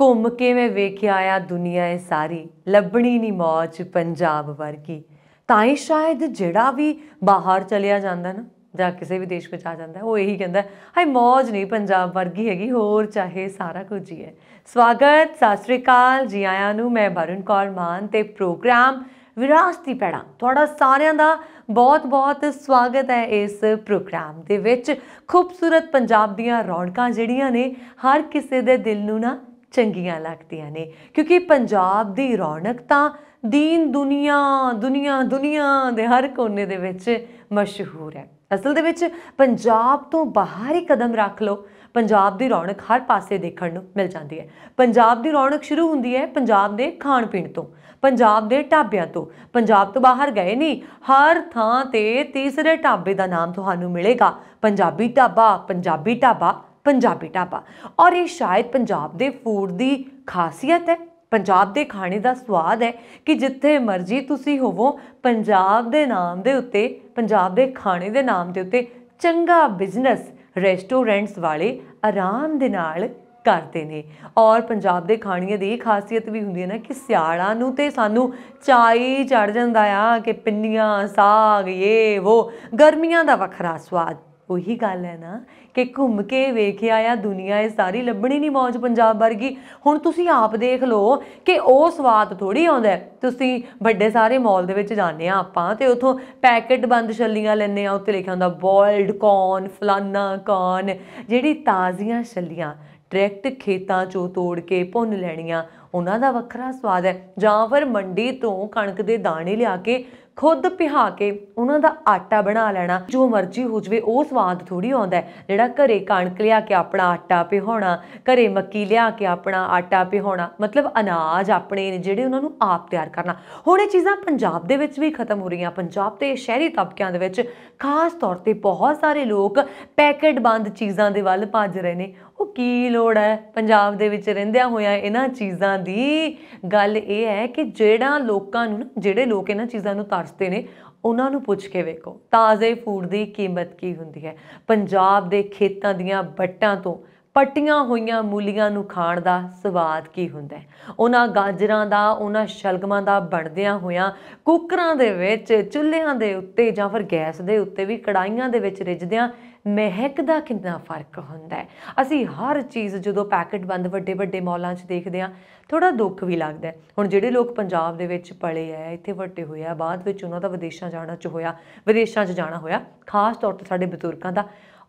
ਘੁੰਮ ਕੇ ਮੈਂ ਵੇਖਿਆ ਆ ਦੁਨੀਆ ਏ ਸਾਰੀ ਲੱਭਣੀ ਨਹੀਂ ਮੌਜ ਪੰਜਾਬ ਵਰਗੀ ਤਾਂ ਹੀ ਸ਼ਾਇਦ ਜਿਹੜਾ ਵੀ ਬਾਹਰ ਚਲਿਆ ਜਾਂਦਾ ਨਾ ਜਾਂ ਕਿਸੇ ਵੀ ਦੇਸ਼ ਵਿੱਚ ਆ ਜਾਂਦਾ ਉਹ ਇਹੀ ਕਹਿੰਦਾ ਹਾਏ ਮੌਜ ਨਹੀਂ ਪੰਜਾਬ ਵਰਗੀ ਹੈਗੀ ਹੋਰ ਚਾਹੇ ਸਾਰਾ ਕੁਝ ਹੀ ਹੈ ਸਵਾਗਤ ਸਤਿ ਸ੍ਰੀ ਅਕਾਲ ਜੀ ਆਇਆਂ ਨੂੰ ਮੈਂ ਬਰਨ ਕੌਰ ਮਾਨ ਤੇ ਪ੍ਰੋਗਰਾਮ ਵਿਰਾਸਤੀ ਪੜਾ ਤੁਹਾਡਾ ਸਾਰਿਆਂ ਦਾ ਬਹੁਤ-ਬਹੁਤ ਸਵਾਗਤ ਹੈ ਇਸ ਪ੍ਰੋਗਰਾਮ ਦੇ ਵਿੱਚ ਖੂਬਸੂਰਤ ਪੰਜਾਬ ਦੀਆਂ ਰੌਣਕਾਂ ਜਿਹੜੀਆਂ ਨੇ ਹਰ ਕਿਸੇ ਦੇ ਦਿਲ ਨੂੰ ਨਾ ਚੰਗੀਆਂ ਲੱਗਦੀਆਂ ਨੇ ਕਿਉਂਕਿ ਪੰਜਾਬ ਦੀ ਰੌਣਕ ਤਾਂ ਦੀਨ ਦੁਨੀਆ ਦੁਨੀਆ ਦੁਨੀਆ ਦੇ ਹਰ ਕੋਨੇ ਦੇ ਵਿੱਚ ਮਸ਼ਹੂਰ ਹੈ ਅਸਲ ਦੇ ਵਿੱਚ ਪੰਜਾਬ ਤੋਂ ਬਾਹਰ ਹੀ ਕਦਮ ਰੱਖ ਲਓ ਪੰਜਾਬ ਦੀ ਰੌਣਕ ਹਰ ਪਾਸੇ ਦੇਖਣ ਨੂੰ ਮਿਲ ਜਾਂਦੀ ਹੈ ਪੰਜਾਬ ਦੀ ਰੌਣਕ ਸ਼ੁਰੂ ਹੁੰਦੀ ਹੈ ਪੰਜਾਬ ਦੇ ਖਾਣ ਪੀਣ ਤੋਂ ਪੰਜਾਬ ਦੇ ਢਾਬਿਆਂ ਤੋਂ ਪੰਜਾਬ ਤੋਂ ਬਾਹਰ ਗਏ ਨਹੀਂ ਹਰ ਥਾਂ ਤੇ ਤੀਸਰੇ ਢਾਬੇ ਦਾ ਨਾਮ ਤੁਹਾਨੂੰ ਮਿਲੇਗਾ ਪੰਜਾਬੀ ਢਾਬਾ ਪੰਜਾਬੀ ਢਾਬਾ ਪੰਜਾਬੀ ਢਾਬਾ ਔਰ ਇਹ ਸ਼ਾਇਦ ਪੰਜਾਬ ਦੇ ਫੂਡ ਦੀ ਖਾਸੀਅਤ ਹੈ ਪੰਜਾਬ ਦੇ ਖਾਣੇ ਦਾ ਸਵਾਦ ਹੈ ਕਿ ਜਿੱਥੇ ਮਰਜ਼ੀ ਤੁਸੀਂ ਹੋਵੋ ਪੰਜਾਬ ਦੇ ਨਾਮ ਦੇ ਉੱਤੇ ਪੰਜਾਬ ਦੇ ਖਾਣੇ ਦੇ ਨਾਮ ਦੇ ਉੱਤੇ ਚੰਗਾ ਬਿਜ਼ਨਸ ਰੈਸਟੋਰੈਂਟਸ ਵਾਲੇ ਆਰਾਮ ਦੇ ਨਾਲ ਕਰਦੇ ਨੇ ਔਰ ਪੰਜਾਬ ਦੇ ਖਾਣੇ ਦੀ ਇਹ ਖਾਸੀਅਤ ਵੀ ਹੁੰਦੀ ਹੈ ਨਾ ਕਿ ਸਿਆਲਾਂ ਨੂੰ ਤੇ ਸਾਨੂੰ ਚਾਈ ਚੜ ਜਾਂਦਾ ਆ ਕਿ ਪਿੰਨੀਆਂ ਸਾਗ ਇਹ ਉਹ ਗਰਮੀਆਂ ਦਾ ਵੱਖਰਾ ਸਵਾਦ ਉਹੀ ਗੱਲ ਹੈ ਨਾ ਕਿ ਘੁੰਮ ਕੇ ਵੇਖਿਆ ਆ ਦੁਨੀਆ ਇਹ ਸਾਰੀ ਲੱਭਣੀ ਨਹੀਂ ਮੌਜ ਪੰਜਾਬ ਵਰਗੀ ਹੁਣ ਤੁਸੀਂ ਆਪ ਦੇਖ ਲਓ ਕਿ ਉਹ ਸਵਾਦ ਥੋੜੀ ਆਉਂਦਾ ਤੁਸੀਂ ਵੱਡੇ ਸਾਰੇ ਮਾਲ ਦੇ ਵਿੱਚ ਜਾਂਦੇ ਆ ਆਪਾਂ ਤੇ ਉਥੋਂ ਪੈਕਟ ਬੰਦ ਛੱਲੀਆਂ ਲੈਣੇ ਆ ਉੱਤੇ ਲਿਖਿਆ ਹੁੰਦਾ ਬੋਇਲਡ ਕੌਨ ਫਲਾਨਾ ਕੌਨ ਜਿਹੜੀ ਤਾਜ਼ੀਆਂ ਛੱਲੀਆਂ ਡਾਇਰੈਕਟ ਖੇਤਾਂ ਚੋਂ ਤੋੜ ਕੇ ਭੁੰਨ ਲੈਣੀਆਂ ਉਹਨਾਂ ਦਾ ਵੱਖਰਾ ਸਵਾਦ ਹੈ ਜਾਂ ਫਿਰ ਮੰਡੀ ਤੋਂ ਕਣਕ ਦੇ ਦਾਣੇ ਲਿਆ ਕੇ ਖੁਦ ਪਿਹਾ ਕੇ ਉਹਨਾਂ ਦਾ ਆਟਾ ਬਣਾ ਲੈਣਾ ਜੋ ਮਰਜ਼ੀ ਹੋ ਜਵੇ ਉਹ ਸਵਾਦ ਥੋੜੀ ਆਉਂਦਾ ਜਿਹੜਾ ਘਰੇ ਕਣਕ ਲਿਆ ਕੇ ਆਪਣਾ ਆਟਾ ਪਿਹਾਉਣਾ ਘਰੇ ਮੱਕੀ ਲਿਆ ਕੇ ਆਪਣਾ ਆਟਾ ਪਿਹਾਉਣਾ ਮਤਲਬ ਅਨਾਜ ਆਪਣੇ ਨੇ ਜਿਹੜੇ ਉਹਨਾਂ ਨੂੰ ਆਪ ਤਿਆਰ ਕਰਨਾ ਹੁਣ ਇਹ ਚੀਜ਼ਾਂ ਪੰਜਾਬ ਦੇ ਵਿੱਚ ਵੀ ਖਤਮ ਹੋ ਰਹੀਆਂ ਪੰਜਾਬ ਤੇ ਸ਼ਹਿਰੀ ਤਬਕਿਆਂ ਦੇ ਵਿੱਚ ਖਾਸ ਤੌਰ ਤੇ ਬਹੁਤ ਸਾਰੇ ਲੋਕ ਪੈਕੇਟ ਬੰਦ ਚੀਜ਼ਾਂ ਦੇ ਵੱਲ ਭੱਜ ਰਹੇ ਨੇ ਉਹ ਕੀ ਲੋੜ ਹੈ ਪੰਜਾਬ ਦੇ ਵਿੱਚ ਰਹਿੰਦਿਆਂ ਹੋਇਆਂ ਇਹਨਾਂ ਚੀਜ਼ਾਂ ਦੀ ਗੱਲ ਇਹ ਹੈ ਕਿ ਜਿਹੜਾ ਲੋਕਾਂ ਨੂੰ ਜਿਹੜੇ ਲੋਕ ਇਹਨਾਂ ਚੀਜ਼ਾਂ ਨੂੰ ਤਰਸਦੇ ਨੇ ਉਹਨਾਂ ਨੂੰ ਪੁੱਛ ਕੇ ਵੇਖੋ ਤਾਜ਼ੇ ਫੂਡ ਦੀ ਕੀਮਤ ਕੀ ਹੁੰਦੀ ਹੈ ਪੰਜਾਬ ਦੇ ਖੇਤਾਂ ਦੀਆਂ ਵੱਟਾਂ ਤੋਂ ਪਟੀਆਂ ਹੋਈਆਂ ਮੂਲੀਆਂ ਨੂੰ ਖਾਣ ਦਾ ਸਵਾਦ ਕੀ ਹੁੰਦਾ ਉਹਨਾਂ ਗਾਜਰਾਂ ਦਾ ਉਹਨਾਂ ਸ਼ਲਗਮਾਂ ਦਾ ਬਣਦਿਆਂ ਹੋਇਆਂ ਕੁੱਕਰਾਂ ਦੇ ਵਿੱਚ ਚੁੱਲ੍ਹਿਆਂ ਦੇ ਉੱਤੇ ਜਾਂ ਫਿਰ ਗੈਸ ਦੇ ਉੱਤੇ ਵੀ ਕੜਾਈਆਂ ਦੇ ਵਿੱਚ ਰਿੱਝਦਿਆਂ ਮਹਿਕ ਦਾ ਕਿੰਨਾ ਫਰਕ ਹੁੰਦਾ ਹੈ ਅਸੀਂ ਹਰ ਚੀਜ਼ ਜਦੋਂ ਪੈਕਟ ਬੰਦ ਵੱਡੇ ਵੱਡੇ ਮੌਲਾਂ 'ਚ ਦੇਖਦੇ ਆ ਥੋੜਾ ਦੁੱਖ ਵੀ ਲੱਗਦਾ ਹੁਣ ਜਿਹੜੇ ਲੋਕ ਪੰਜਾਬ ਦੇ ਵਿੱਚ ਪਲੇ ਆ ਇੱਥੇ ਵੱਡੇ ਹੋਏ ਆ ਬਾਅਦ ਵਿੱਚ ਉਹਨਾਂ ਦਾ ਵਿਦੇਸ਼ਾਂ ਜਾਣਾ ਚ ਹੋਇਆ ਵਿਦੇਸ਼ਾਂ 'ਚ ਜਾਣਾ ਹੋਇਆ ਖਾਸ ਤੌਰ ਤੇ ਸਾਡੇ ਬਜ਼ੁਰਗਾਂ ਦਾ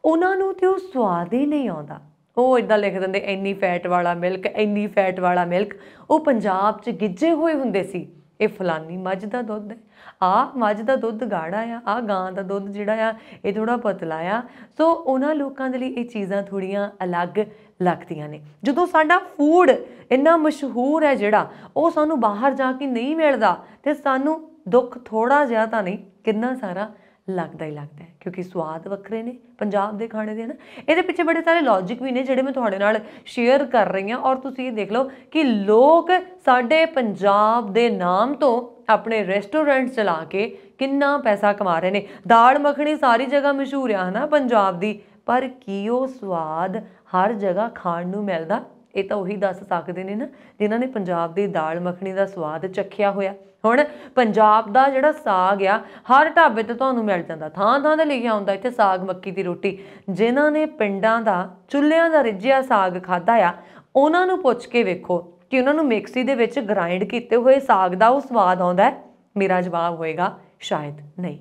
ਉਹਨਾਂ ਨੂੰ ਤੇ ਉਹ ਸਵਾਦ ਹੀ ਨਹੀਂ ਆਉਂਦਾ ਉਹ ਇਦਾਂ ਲਿਖ ਦਿੰਦੇ ਇੰਨੀ ਫੈਟ ਵਾਲਾ ਮਿਲਕ ਇੰਨੀ ਫੈਟ ਵਾਲਾ ਮਿਲਕ ਉਹ ਪੰਜਾਬ 'ਚ ਗਿੱਜੇ ਹੋਏ ਹੁੰਦੇ ਸੀ ਇਹ ਫਲਾਨੀ ਮੱਝ ਦਾ ਦੁੱਧ ਹੈ ਆ ਮੱਝ ਦਾ ਦੁੱਧ ਗਾੜਾ ਆ ਆ ਗਾਂ ਦਾ ਦੁੱਧ ਜਿਹੜਾ ਆ ਇਹ ਥੋੜਾ ਪਤਲਾ ਆ ਸੋ ਉਹਨਾਂ ਲੋਕਾਂ ਦੇ ਲਈ ਇਹ ਚੀਜ਼ਾਂ ਥੋੜੀਆਂ ਅਲੱਗ ਲੱਗਦੀਆਂ ਨੇ ਜਦੋਂ ਸਾਡਾ ਫੂਡ ਇੰਨਾ ਮਸ਼ਹੂਰ ਹੈ ਜਿਹੜਾ ਉਹ ਸਾਨੂੰ ਬਾਹਰ ਜਾ ਕੇ ਨਹੀਂ ਮਿਲਦਾ ਤੇ ਸਾਨੂੰ ਦੁੱਖ ਥੋੜਾ ਜਿਹਾ ਤਾਂ ਨਹੀਂ ਕਿੰਨਾ ਸਾਰਾ ਲੱਗਦਾ ਹੀ ਲੱਗਦਾ ਹੈ ਕਿਉਂਕਿ ਸਵਾਦ ਵੱਖਰੇ ਨੇ ਪੰਜਾਬ ਦੇ ਖਾਣੇ ਦੇ ਹਨ ਇਹਦੇ ਪਿੱਛੇ ਬੜੇ ਸਾਰੇ ਲੌਜੀਕ ਵੀ ਨੇ ਜਿਹੜੇ ਮੈਂ ਤੁਹਾਡੇ ਨਾਲ ਸ਼ੇਅਰ ਕਰ ਰਹੀ ਹਾਂ ਔਰ ਤੁਸੀਂ ਇਹ ਦੇਖ ਲਓ ਕਿ ਲੋਕ ਸਾਡੇ ਪੰਜਾਬ ਦੇ ਨਾਮ ਤੋਂ ਆਪਣੇ ਰੈਸਟੋਰੈਂਟ ਚਲਾ ਕੇ ਕਿੰਨਾ ਪੈਸਾ ਕਮਾ ਰਹੇ ਨੇ ਦਾਲ ਮੱਖਣੀ ਸਾਰੀ ਜਗ੍ਹਾ ਮਸ਼ਹੂਰ ਆ ਹਨਾ ਪੰਜਾਬ ਦੀ ਪਰ ਕੀ ਉਹ ਸਵਾਦ ਹਰ ਜਗ੍ਹਾ ਖਾਣ ਨੂੰ ਮਿਲਦਾ ਇਹ ਤਾਂ ਉਹੀ ਦੱਸ ਸਕਦੇ ਨੇ ਨਾ ਜਿਨ੍ਹਾਂ ਨੇ ਪੰਜਾਬ ਦੀ ਦਾਲ ਮੱਖਣੀ ਦਾ ਸਵਾਦ ਚੱਖਿਆ ਹੋਇਆ ਹੁਣ ਪੰਜਾਬ ਦਾ ਜਿਹੜਾ ਸਾਗ ਆ ਹਰ ਢਾਬੇ ਤੇ ਤੁਹਾਨੂੰ ਮਿਲ ਜਾਂਦਾ ਥਾਂ ਥਾਂ ਤੇ ਲਿਖਿਆ ਹੁੰਦਾ ਇੱਥੇ ਸਾਗ ਮੱਕੀ ਦੀ ਰੋਟੀ ਜਿਨ੍ਹਾਂ ਨੇ ਪਿੰਡਾਂ ਦਾ ਚੁੱਲ੍ਹਿਆਂ ਦਾ ਰਿੱਝਿਆ ਸਾਗ ਖਾਦਾ ਆ ਉਹਨਾਂ ਨੂੰ ਪੁੱਛ ਕੇ ਵੇਖੋ ਕਿ ਉਹਨਾਂ ਨੂੰ ਮਿਕਸੀ ਦੇ ਵਿੱਚ ਗ੍ਰਾਈਂਡ ਕੀਤੇ ਹੋਏ ਸਾਗ ਦਾ ਉਹ ਸਵਾਦ ਆਉਂਦਾ ਮੇਰਾ ਜਵਾਬ ਹੋਏਗਾ ਸ਼ਾਇਦ ਨਹੀਂ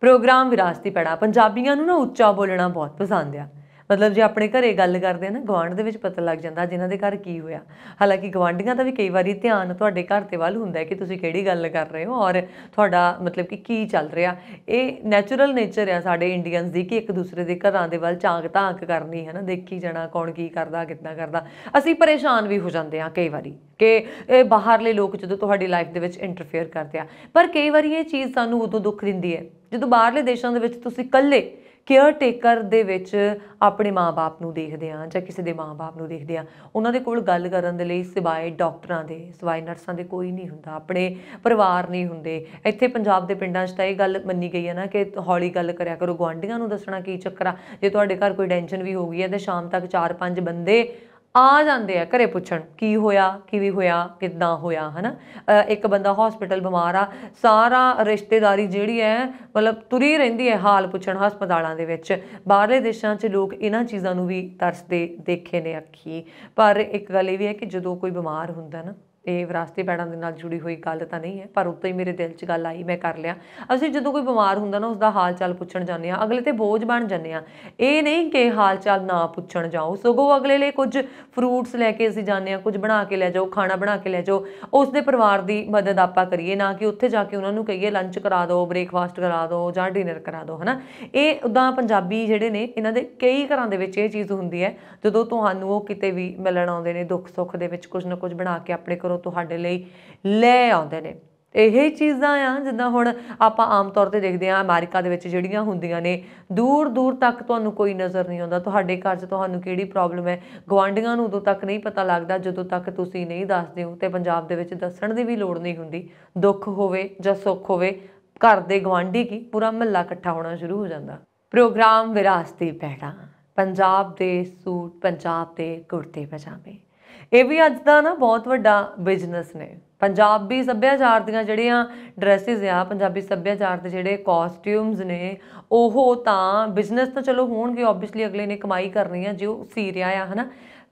ਪ੍ਰੋਗਰਾਮ ਵਿਰਾਸਤੀ ਪੜਾ ਪੰਜਾਬੀਆਂ ਨੂੰ ਨਾ ਉੱਚਾ ਬੋਲਣਾ ਬਹੁਤ ਪਸੰਦ ਆ ਮਤਲਬ ਜੇ ਆਪਣੇ ਘਰੇ ਗੱਲ ਕਰਦੇ ਆ ਨਾ ਗਵਾਂਢ ਦੇ ਵਿੱਚ ਪਤਾ ਲੱਗ ਜਾਂਦਾ ਜਿਨ੍ਹਾਂ ਦੇ ਘਰ ਕੀ ਹੋਇਆ ਹਾਲਾਂਕਿ ਗਵਾਂਢੀਆਂ ਦਾ ਵੀ ਕਈ ਵਾਰੀ ਧਿਆਨ ਤੁਹਾਡੇ ਘਰ ਤੇ ਵੱਲ ਹੁੰਦਾ ਹੈ ਕਿ ਤੁਸੀਂ ਕਿਹੜੀ ਗੱਲ ਕਰ ਰਹੇ ਹੋ ਔਰ ਤੁਹਾਡਾ ਮਤਲਬ ਕਿ ਕੀ ਚੱਲ ਰਿਹਾ ਇਹ ਨੇਚਰਲ ਨੇਚਰ ਆ ਸਾਡੇ ਇੰਡੀਅਨਸ ਦੀ ਕਿ ਇੱਕ ਦੂਸਰੇ ਦੇ ਘਰਾਂ ਦੇ ਵੱਲ ਝਾਂਕ ਤਾਂਕ ਕਰਨੀ ਹੈ ਨਾ ਦੇਖੀ ਜਾਣਾ ਕੌਣ ਕੀ ਕਰਦਾ ਕਿੱਦਾਂ ਕਰਦਾ ਅਸੀਂ ਪਰੇਸ਼ਾਨ ਵੀ ਹੋ ਜਾਂਦੇ ਆ ਕਈ ਵਾਰੀ ਕਿ ਇਹ ਬਾਹਰਲੇ ਲੋਕ ਜਦੋਂ ਤੁਹਾਡੀ ਲਾਈਫ ਦੇ ਵਿੱਚ ਇੰਟਰਫੇਅਰ ਕਰਦੇ ਆ ਪਰ ਕਈ ਵਾਰੀ ਇਹ ਚੀਜ਼ ਸਾਨੂੰ ਉਦੋਂ ਦੁੱਖ ਦਿੰਦੀ ਹੈ ਜਦੋਂ ਬਾਹਰਲੇ ਦੇਸ਼ਾਂ ਦੇ ਵਿੱਚ ਤੁਸੀਂ ਇਕੱਲੇ ਕੇਅਰ ਟੇਕਰ ਦੇ ਵਿੱਚ ਆਪਣੇ ਮਾਪੇ ਨੂੰ ਦੇਖਦੇ ਆ ਜਾਂ ਕਿਸੇ ਦੇ ਮਾਪੇ ਨੂੰ ਦੇਖਦੇ ਆ ਉਹਨਾਂ ਦੇ ਕੋਲ ਗੱਲ ਕਰਨ ਦੇ ਲਈ ਸਿਵਾਏ ਡਾਕਟਰਾਂ ਦੇ ਸਿਵਾਏ ਨਰਸਾਂ ਦੇ ਕੋਈ ਨਹੀਂ ਹੁੰਦਾ ਆਪਣੇ ਪਰਿਵਾਰ ਨਹੀਂ ਹੁੰਦੇ ਇੱਥੇ ਪੰਜਾਬ ਦੇ ਪਿੰਡਾਂ 'ਚ ਤਾਂ ਇਹ ਗੱਲ ਮੰਨੀ ਗਈ ਹੈ ਨਾ ਕਿ ਹੌਲੀ ਗੱਲ ਕਰਿਆ ਕਰੋ ਗਵਾਂਢੀਆਂ ਨੂੰ ਦੱਸਣਾ ਕੀ ਚੱਕਰ ਆ ਜੇ ਤੁਹਾਡੇ ਘਰ ਕੋਈ ਟੈਨਸ਼ਨ ਵੀ ਹੋ ਗਈ ਹੈ ਤਾਂ ਸ਼ਾਮ ਤੱਕ 4-5 ਬੰਦੇ ਆ ਜਾਂਦੇ ਆ ਘਰੇ ਪੁੱਛਣ ਕੀ ਹੋਇਆ ਕਿਵੇਂ ਹੋਇਆ ਕਿੱਦਾਂ ਹੋਇਆ ਹਨਾ ਇੱਕ ਬੰਦਾ ਹਸਪੀਟਲ ਬਿਮਾਰ ਆ ਸਾਰਾ ਰਿਸ਼ਤੇਦਾਰੀ ਜਿਹੜੀ ਹੈ ਮਤਲਬ ਤੁਰੀ ਰਹਿੰਦੀ ਹੈ ਹਾਲ ਪੁੱਛਣ ਹਸਪਤਾਲਾਂ ਦੇ ਵਿੱਚ ਬਾਹਰਲੇ ਦੇਸ਼ਾਂ 'ਚ ਲੋਕ ਇਹਨਾਂ ਚੀਜ਼ਾਂ ਨੂੰ ਵੀ ਤਰਸਦੇ ਦੇਖੇ ਨੇ ਅੱਖੀ ਪਰ ਇੱਕ ਗੱਲ ਇਹ ਵੀ ਹੈ ਕਿ ਜਦੋਂ ਕੋਈ ਬਿਮਾਰ ਹੁੰਦਾ ਨਾ ਇਹ ਵਿਰਾਸਤੀ ਪੈੜਾਂ ਦੇ ਨਾਲ ਜੁੜੀ ਹੋਈ ਗੱਲ ਤਾਂ ਨਹੀਂ ਹੈ ਪਰ ਉੱਤੇ ਹੀ ਮੇਰੇ ਦਿਲ 'ਚ ਗੱਲ ਆਈ ਮੈਂ ਕਰ ਲਿਆ ਅਸੀਂ ਜਦੋਂ ਕੋਈ ਬਿਮਾਰ ਹੁੰਦਾ ਨਾ ਉਸ ਦਾ ਹਾਲ ਚਾਲ ਪੁੱਛਣ ਜਾਂਦੇ ਆ ਅਗਲੇ ਤੇ ਬੋਝ ਬਣ ਜਾਂਦੇ ਆ ਇਹ ਨਹੀਂ ਕਿ ਹਾਲ ਚਾਲ ਨਾ ਪੁੱਛਣ ਜਾਓ ਸਗੋਂ ਅਗਲੇ ਲਈ ਕੁਝ ਫਰੂਟਸ ਲੈ ਕੇ ਅਸੀਂ ਜਾਂਦੇ ਆ ਕੁਝ ਬਣਾ ਕੇ ਲੈ ਜਾਓ ਖਾਣਾ ਬਣਾ ਕੇ ਲੈ ਜਾਓ ਉਸ ਦੇ ਪਰਿਵਾਰ ਦੀ ਮਦਦ ਆਪਾਂ ਕਰੀਏ ਨਾ ਕਿ ਉੱਥੇ ਜਾ ਕੇ ਉਹਨਾਂ ਨੂੰ ਕਹੀਏ ਲੰਚ ਕਰਾ ਦਿਓ ਬ੍ਰੇਕਫਾਸਟ ਕਰਾ ਦਿਓ ਜਾਂ ਡਿਨਰ ਕਰਾ ਦਿਓ ਹਨਾ ਇਹ ਉਦਾਂ ਪੰਜਾਬੀ ਜਿਹੜੇ ਨੇ ਇਹਨਾਂ ਦੇ ਕਈ ਘਰਾਂ ਦੇ ਵਿੱਚ ਇਹ ਚੀਜ਼ ਹੁੰਦੀ ਹੈ ਜਦੋਂ ਤੁਹਾਨੂੰ ਉਹ ਕਿਤੇ ਵੀ ਮਿਲਣ ਆਉਂਦੇ ਨੇ ਦੁੱਖ ਸੁੱਖ ਦੇ ਵਿੱਚ ਕੁਝ ਨਾ ਕੁਝ ਬਣਾ ਕੇ ਆਪਣੇ ਘਰੋਂ ਉਹ ਤੁਹਾਡੇ ਲਈ ਲੈ ਆਉਂਦੇ ਨੇ ਇਹ ਚੀਜ਼ਾਂ ਆ ਜਿੱਦਾਂ ਹੁਣ ਆਪਾਂ ਆਮ ਤੌਰ ਤੇ ਦੇਖਦੇ ਆ ਅਮਰੀਕਾ ਦੇ ਵਿੱਚ ਜਿਹੜੀਆਂ ਹੁੰਦੀਆਂ ਨੇ ਦੂਰ ਦੂਰ ਤੱਕ ਤੁਹਾਨੂੰ ਕੋਈ ਨਜ਼ਰ ਨਹੀਂ ਆਉਂਦਾ ਤੁਹਾਡੇ ਘਰ 'ਚ ਤੁਹਾਨੂੰ ਕਿਹੜੀ ਪ੍ਰੋਬਲਮ ਹੈ ਗਵਾਂਡੀਆਂ ਨੂੰ ਉਦੋਂ ਤੱਕ ਨਹੀਂ ਪਤਾ ਲੱਗਦਾ ਜਦੋਂ ਤੱਕ ਤੁਸੀਂ ਨਹੀਂ ਦੱਸਦੇ ਹੋ ਤੇ ਪੰਜਾਬ ਦੇ ਵਿੱਚ ਦੱਸਣ ਦੀ ਵੀ ਲੋੜ ਨਹੀਂ ਹੁੰਦੀ ਦੁੱਖ ਹੋਵੇ ਜਾਂ ਸੁੱਖ ਹੋਵੇ ਘਰ ਦੇ ਗਵਾਂਡੀ ਕੀ ਪੂਰਾ ਮਹੱਲਾ ਇਕੱਠਾ ਹੋਣਾ ਸ਼ੁਰੂ ਹੋ ਜਾਂਦਾ ਪ੍ਰੋਗਰਾਮ ਵਿਰਾਸਤੀ ਪਹਿਰਾ ਪੰਜਾਬ ਦੇ ਸੂਟ ਪੰਜਾਬ ਦੇ ਕੁੜਤੇ ਪਜਾਮੇ ਇਹ ਵੀ ਅੱਜ ਦਾ ਨਾ ਬਹੁਤ ਵੱਡਾ ਬਿਜ਼ਨਸ ਨੇ ਪੰਜਾਬੀ ਸੱਭਿਆਚਾਰ ਦੀਆਂ ਜਿਹੜੀਆਂ ਡਰੈਸਸ ਆ ਪੰਜਾਬੀ ਸੱਭਿਆਚਾਰ ਦੇ ਜਿਹੜੇ ਕਾਸਟਿਊਮਸ ਨੇ ਉਹ ਤਾਂ ਬਿਜ਼ਨਸ ਤਾਂ ਚਲੋ ਹੋਣਗੇ ਆਬਵੀਅਸਲੀ ਅਗਲੇ ਨੇ ਕਮਾਈ ਕਰਨੀ ਆ ਜੋ ਸੀ ਰਿਹਾ ਆ ਹਨਾ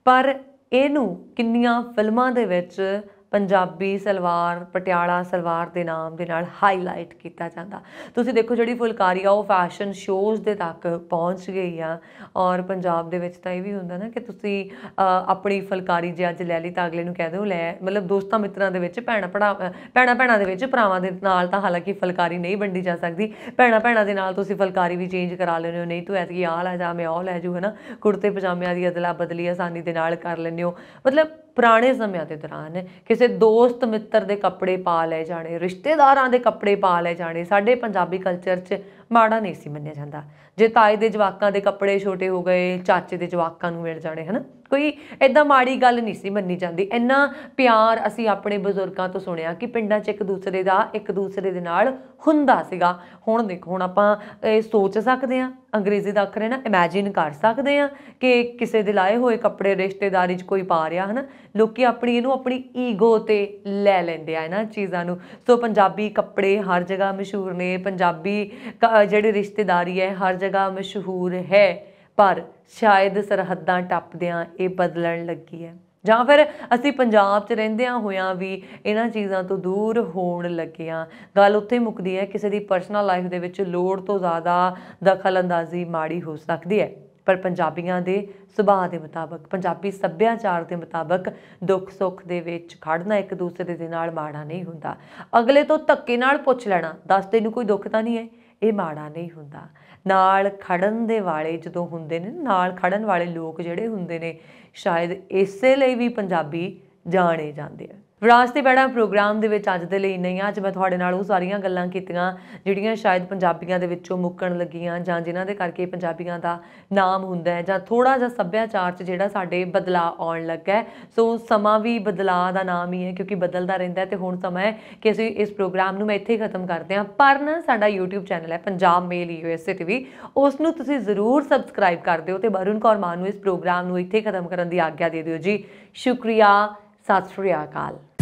ਪਰ ਇਹਨੂੰ ਕਿੰਨੀਆਂ ਫਿਲਮਾਂ ਦੇ ਵਿੱਚ ਪੰਜਾਬੀ ਸਲਵਾਰ ਪਟਿਆਲਾ ਸਲਵਾਰ ਦੇ ਨਾਮ ਦੇ ਨਾਲ ਹਾਈਲਾਈਟ ਕੀਤਾ ਜਾਂਦਾ ਤੁਸੀਂ ਦੇਖੋ ਜਿਹੜੀ ਫੁਲਕਾਰੀ ਆ ਉਹ ਫੈਸ਼ਨ ਸ਼ੋਜ਼ ਦੇ ਤੱਕ ਪਹੁੰਚ ਗਈ ਆ ਔਰ ਪੰਜਾਬ ਦੇ ਵਿੱਚ ਤਾਂ ਇਹ ਵੀ ਹੁੰਦਾ ਨਾ ਕਿ ਤੁਸੀਂ ਆਪਣੀ ਫੁਲਕਾਰੀ ਜੇ ਅੱਜ ਲੈ ਲਈ ਤਾਂ ਅਗਲੇ ਨੂੰ ਕਹਿ ਦਿਓ ਲੈ ਮਤਲਬ ਦੋਸਤਾਂ ਮਿੱਤਰਾਂ ਦੇ ਵਿੱਚ ਭੈਣਾ ਭੜਾ ਭੈਣਾ ਭੈਣਾ ਦੇ ਵਿੱਚ ਭਰਾਵਾਂ ਦੇ ਨਾਲ ਤਾਂ ਹਾਲਾਂਕਿ ਫੁਲਕਾਰੀ ਨਹੀਂ ਵੰਡੀ ਜਾ ਸਕਦੀ ਭੈਣਾ ਭੈਣਾ ਦੇ ਨਾਲ ਤੁਸੀਂ ਫੁਲਕਾਰੀ ਵੀ ਚੇਂਜ ਕਰਾ ਲੈਂਦੇ ਹੋ ਨਹੀਂ ਤੂੰ ਐਤਕੀ ਆਹ ਲੈ ਜਾ ਮੈਂ ਉਹ ਲੈ ਜੂ ਹੈ ਨਾ ਕੁੜਤੇ ਪਜਾਮਿਆਂ ਦੀ ਅਦਲਾ ਬਦਲੀ ਆਸਾਨੀ ਦੇ ਨਾਲ ਕਰ ਲੈਂਦੇ ਹੋ ਮਤਲਬ ਪੁਰਾਣੇ ਸਮਿਆਂ ਦੇ ਦੌਰਾਨ ਕਿਸੇ ਦੋਸਤ ਮਿੱਤਰ ਦੇ ਕੱਪੜੇ ਪਾ ਲੈ ਜਾਣੇ ਰਿਸ਼ਤੇਦਾਰਾਂ ਦੇ ਕੱਪੜੇ ਪਾ ਲੈ ਜਾਣੇ ਸਾਡੇ ਪੰਜਾਬੀ ਕਲਚਰ 'ਚ ਮਾੜਾ ਨਹੀਂ ਸੀ ਮੰਨਿਆ ਜਾਂਦਾ ਜੇ ਤਾਏ ਦੇ ਜਵਾਕਾਂ ਦੇ ਕੱਪੜੇ ਛੋਟੇ ਹੋ ਗਏ ਚਾਚੇ ਦੇ ਜਵਾਕਾਂ ਨੂੰ ਮਿਲ ਜਾਣੇ ਹਨ ਕੋਈ ਐਦਾਂ ਮਾੜੀ ਗੱਲ ਨਹੀਂ ਸੀ ਮੰਨੀ ਜਾਂਦੀ ਇੰਨਾ ਪਿਆਰ ਅਸੀਂ ਆਪਣੇ ਬਜ਼ੁਰਗਾਂ ਤੋਂ ਸੁਣਿਆ ਕਿ ਪਿੰਡਾਂ 'ਚ ਇੱਕ ਦੂਸਰੇ ਦਾ ਇੱਕ ਦੂਸਰੇ ਦੇ ਨਾਲ ਹੁੰਦਾ ਸੀਗਾ ਹੁਣ ਦੇਖੋ ਹੁਣ ਆਪਾਂ ਇਹ ਸੋਚ ਸਕਦੇ ਆ ਅੰਗਰੇਜ਼ੀ ਦਾ ਅੱਖਰ ਹੈ ਨਾ ਇਮੇਜਿਨ ਕਰ ਸਕਦੇ ਆ ਕਿ ਕਿਸੇ ਦੇ ਲਾਏ ਹੋਏ ਕੱਪੜੇ ਰਿਸ਼ਤੇਦਾਰੀ 'ਚ ਕੋਈ ਪਾ ਰਿਹਾ ਹਨ ਲੋਕੀ ਆਪਣੀ ਇਹਨੂੰ ਆਪਣੀ ਈਗੋ ਤੇ ਲੈ ਲੈਂਦੇ ਆ ਇਹਨਾਂ ਚੀਜ਼ਾਂ ਨੂੰ ਸੋ ਪੰਜਾਬੀ ਕੱਪੜੇ ਹਰ ਜਗ੍ਹਾ ਮਸ਼ਹੂਰ ਨੇ ਪੰਜਾਬੀ ਜਿਹੜੀ ਰਿਸ਼ਤੇਦਾਰੀ ਹੈ ਹਰ ਜਗ੍ਹਾ ਮਸ਼ਹੂਰ ਹੈ ਪਰ ਸ਼ਾਇਦ ਸਰਹੱਦਾਂ ਟੱਪਦਿਆਂ ਇਹ ਬਦਲਣ ਲੱਗੀ ਹੈ ਜਾਂ ਫਿਰ ਅਸੀਂ ਪੰਜਾਬ 'ਚ ਰਹਿੰਦਿਆਂ ਹੋਇਆਂ ਵੀ ਇਹਨਾਂ ਚੀਜ਼ਾਂ ਤੋਂ ਦੂਰ ਹੋਣ ਲੱਗੇ ਆ ਗੱਲ ਉੱਥੇ ਮੁੱਕਦੀ ਹੈ ਕਿਸੇ ਦੀ ਪਰਸਨਲ ਲਾਈਫ ਦੇ ਵਿੱਚ ਲੋੜ ਤੋਂ ਜ਼ਿਆਦਾ ਦਖਲ ਅੰਦਾਜ਼ੀ ਮਾੜੀ ਹੋ ਸਕਦੀ ਹੈ ਪਰ ਪੰਜਾਬੀਆਂ ਦੇ ਸੁਭਾਅ ਦੇ ਮੁਤਾਬਕ ਪੰਜਾਬੀ ਸੱਭਿਆਚਾਰ ਦੇ ਮੁਤਾਬਕ ਦੁੱਖ ਸੁੱਖ ਦੇ ਵਿੱਚ ਖੜਨਾ ਇੱਕ ਦੂਸਰੇ ਦੇ ਨਾਲ ਮਾੜਾ ਨਹੀਂ ਹੁੰਦਾ ਅਗਲੇ ਤੋਂ ਧੱਕੇ ਨਾਲ ਪੁੱਛ ਲੈਣਾ ਦੱਸ ਤੈਨੂੰ ਕੋਈ ਦੁੱਖ ਤਾਂ ਨਹੀਂ ਹੈ ਇਹ ਮਾੜਾ ਨਹੀਂ ਹੁੰਦਾ ਨਾਲ ਖੜਨ ਦੇ ਵਾਲੇ ਜਦੋਂ ਹੁੰਦੇ ਨੇ ਨਾਲ ਖੜਨ ਵਾਲੇ ਲੋਕ ਜਿਹੜੇ ਹੁੰਦੇ ਨੇ ਸ਼ਾਇਦ ਇਸੇ ਲਈ ਵੀ ਪੰਜਾਬੀ ਜਾਣੇ ਜਾਂਦੇ ਆ ਵਿਰਾਸਤੀ ਬੈੜਾ ਪ੍ਰੋਗਰਾਮ ਦੇ ਵਿੱਚ ਅੱਜ ਦੇ ਲਈ ਨਹੀਂ ਅੱਜ ਮੈਂ ਤੁਹਾਡੇ ਨਾਲ ਉਹ ਸਾਰੀਆਂ ਗੱਲਾਂ ਕੀਤੀਆਂ ਜਿਹੜੀਆਂ ਸ਼ਾਇਦ ਪੰਜਾਬੀਆਂ ਦੇ ਵਿੱਚੋਂ ਮੁੱਕਣ ਲੱਗੀਆਂ ਜਾਂ ਜਿਨ੍ਹਾਂ ਦੇ ਕਰਕੇ ਪੰਜਾਬੀਆਂ ਦਾ ਨਾਮ ਹੁੰਦਾ ਹੈ ਜਾਂ ਥੋੜਾ ਜਿਹਾ ਸੱਭਿਆਚਾਰ 'ਚ ਜਿਹੜਾ ਸਾਡੇ ਬਦਲਾਅ ਆਉਣ ਲੱਗਾ ਸੋ ਸਮਾਂ ਵੀ ਬਦਲਾਅ ਦਾ ਨਾਮ ਹੀ ਹੈ ਕਿਉਂਕਿ ਬਦਲਦਾ ਰਹਿੰਦਾ ਤੇ ਹੁਣ ਸਮਾਂ ਹੈ ਕਿ ਅਸੀਂ ਇਸ ਪ੍ਰੋਗਰਾਮ ਨੂੰ ਮੈਂ ਇੱਥੇ ਹੀ ਖਤਮ ਕਰਦੇ ਹਾਂ ਪਰ ਨਾ ਸਾਡਾ YouTube ਚੈਨਲ ਹੈ ਪੰਜਾਬ ਮੇਲ ਯੂਐਸਏ ਟੀਵੀ ਉਸ ਨੂੰ ਤੁਸੀਂ ਜ਼ਰੂਰ ਸਬਸਕ੍ਰਾਈਬ ਕਰ ਦਿਓ ਤੇ ਬਰੁਨ ਕੌਰ ਮਾਨ ਨੂੰ ਇਸ ਪ੍ਰੋਗਰਾਮ ਨੂੰ ਇੱਥੇ ਖਤਮ ਕਰਨ ਦੀ ਆਗਿਆ ਦੇ ਦਿਓ ਜੀ ਸ਼ੁਕਰੀਆ ਸਤਿ ਸ਼੍ਰੀ ਅਕਾਲ